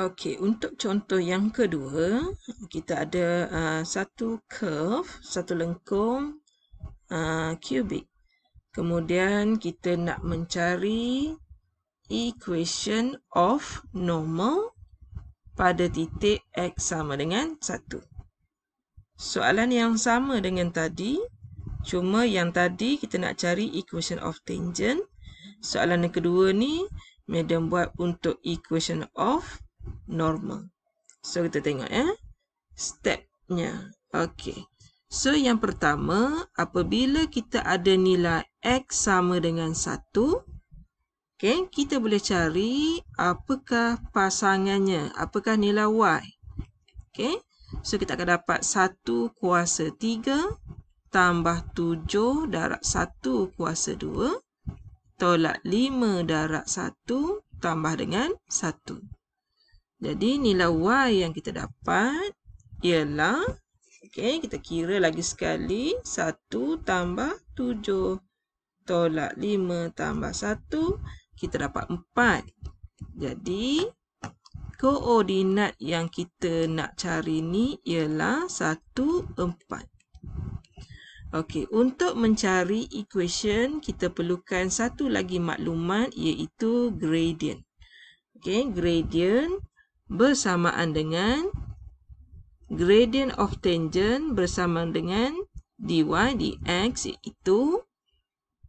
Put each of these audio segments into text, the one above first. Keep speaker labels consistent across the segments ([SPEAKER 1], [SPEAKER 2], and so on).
[SPEAKER 1] Okey, untuk contoh yang kedua, kita ada uh, satu curve, satu lengkung kubik. Uh, Kemudian kita nak mencari equation of normal pada titik x sama dengan 1. Soalan yang sama dengan tadi, cuma yang tadi kita nak cari equation of tangent. Soalan yang kedua ni, Madam buat untuk equation of normal. So, kita tengok ya. Stepnya. Okey. So, yang pertama, apabila kita ada nilai X sama dengan 1, okay, kita boleh cari apakah pasangannya, apakah nilai Y. Okay. So, kita akan dapat 1 kuasa 3 tambah 7 darab 1 kuasa 2 tolak 5 darab 1 tambah dengan jadi nilai Y yang kita dapat ialah okay, kita kira lagi sekali 1 tambah 7 tolak 5 tambah 1 kita dapat 4. Jadi koordinat yang kita nak cari ni ialah 1, 4. Okay untuk mencari equation kita perlukan satu lagi maklumat iaitu gradient. Okay gradient bersamaan dengan gradient of tangent bersamaan dengan dy dx iaitu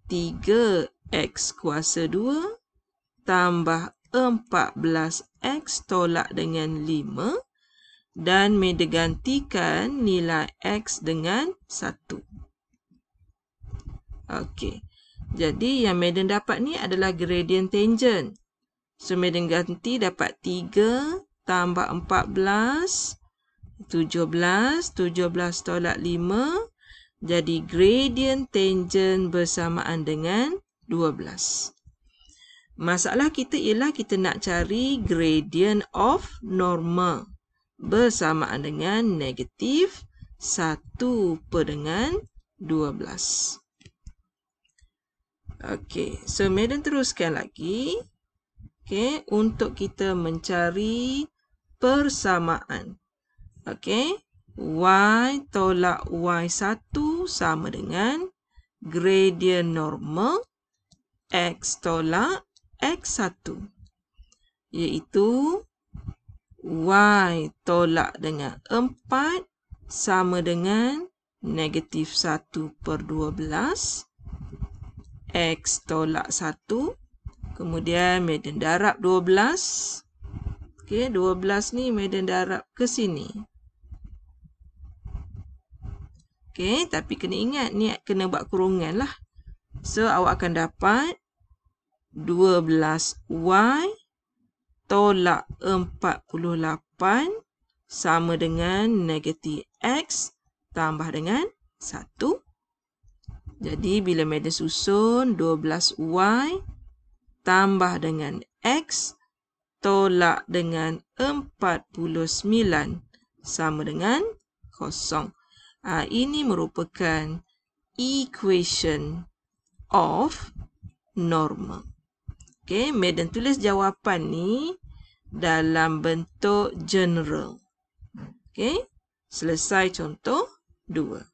[SPEAKER 1] 3x kuasa 2 tambah 14x tolak dengan 5 dan medegantikan nilai x dengan 1. Okey. Jadi yang Medan dapat ni adalah gradient tangent. So Medan ganti dapat tambah 14 17 17 tolak 5 jadi gradient tangent bersamaan dengan 12 masalah kita ialah kita nak cari gradient of normal bersamaan dengan negatif 1 per dengan 12 ok so Madden teruskan lagi ok untuk kita mencari persamaan. Okey, y tolak y1 sama dengan gradient normal x tolak x1. Iaitu y tolak dengan 4 sama dengan negatif 1 per 12. x tolak 1. Kemudian median darab 12. 12. Okey, 12 ni medan darab ke sini. Okey, tapi kena ingat ni kena buat kurungan lah. So, awak akan dapat 12Y tolak 48 sama dengan negatif X tambah dengan 1. Jadi, bila medan susun 12Y tambah dengan X tolak 48 tolak dengan 49 sama dengan kosong. Ha, ini merupakan equation of normal. Okay, medan tulis jawapan ni dalam bentuk general. Okay, selesai contoh dua.